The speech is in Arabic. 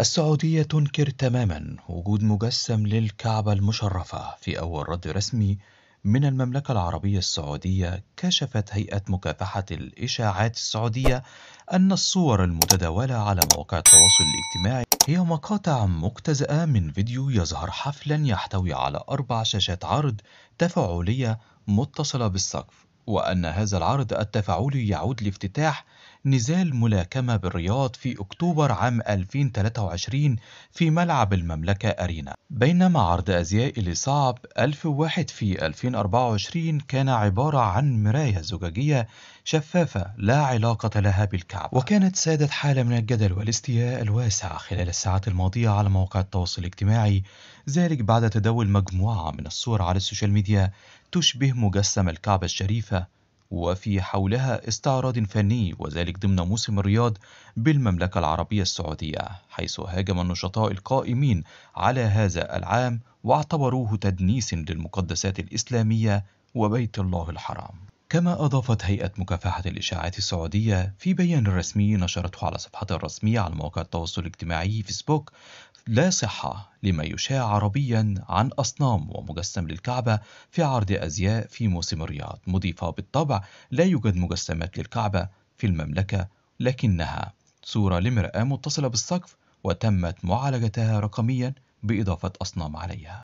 السعودية تنكر تماما وجود مجسم للكعبة المشرفة في أول رد رسمي من المملكة العربية السعودية كشفت هيئة مكافحة الإشاعات السعودية أن الصور المتداولة على مواقع التواصل الاجتماعي هي مقاطع مكتزأة من فيديو يظهر حفلا يحتوي على أربع شاشات عرض تفاعلية متصلة بالسقف وأن هذا العرض التفاعلي يعود لافتتاح نزال ملاكمة بالرياض في أكتوبر عام 2023 في ملعب المملكة أرينا بينما عرض أزياء لصعب 1001 في 2024 كان عبارة عن مراية زجاجية شفافة لا علاقة لها بالكعب وكانت سادت حالة من الجدل والاستياء الواسع خلال الساعات الماضية على مواقع التواصل الاجتماعي ذلك بعد تداول مجموعة من الصور على السوشيال ميديا تشبه مجسم الكعبة الشريفة وفي حولها استعراض فني وذلك ضمن موسم الرياض بالمملكة العربية السعودية حيث هاجم النشطاء القائمين على هذا العام واعتبروه تدنيس للمقدسات الإسلامية وبيت الله الحرام كما أضافت هيئة مكافحة الإشاعات السعودية في بيان رسمي نشرته على صفحتها الرسمية على مواقع التواصل الاجتماعي فيسبوك لا صحة لما يشاع عربيا عن أصنام ومجسم للكعبة في عرض أزياء في موسم الرياض مضيفة بالطبع لا يوجد مجسمات للكعبة في المملكة لكنها صورة لمرآة متصلة بالسقف وتمت معالجتها رقميا بإضافة أصنام عليها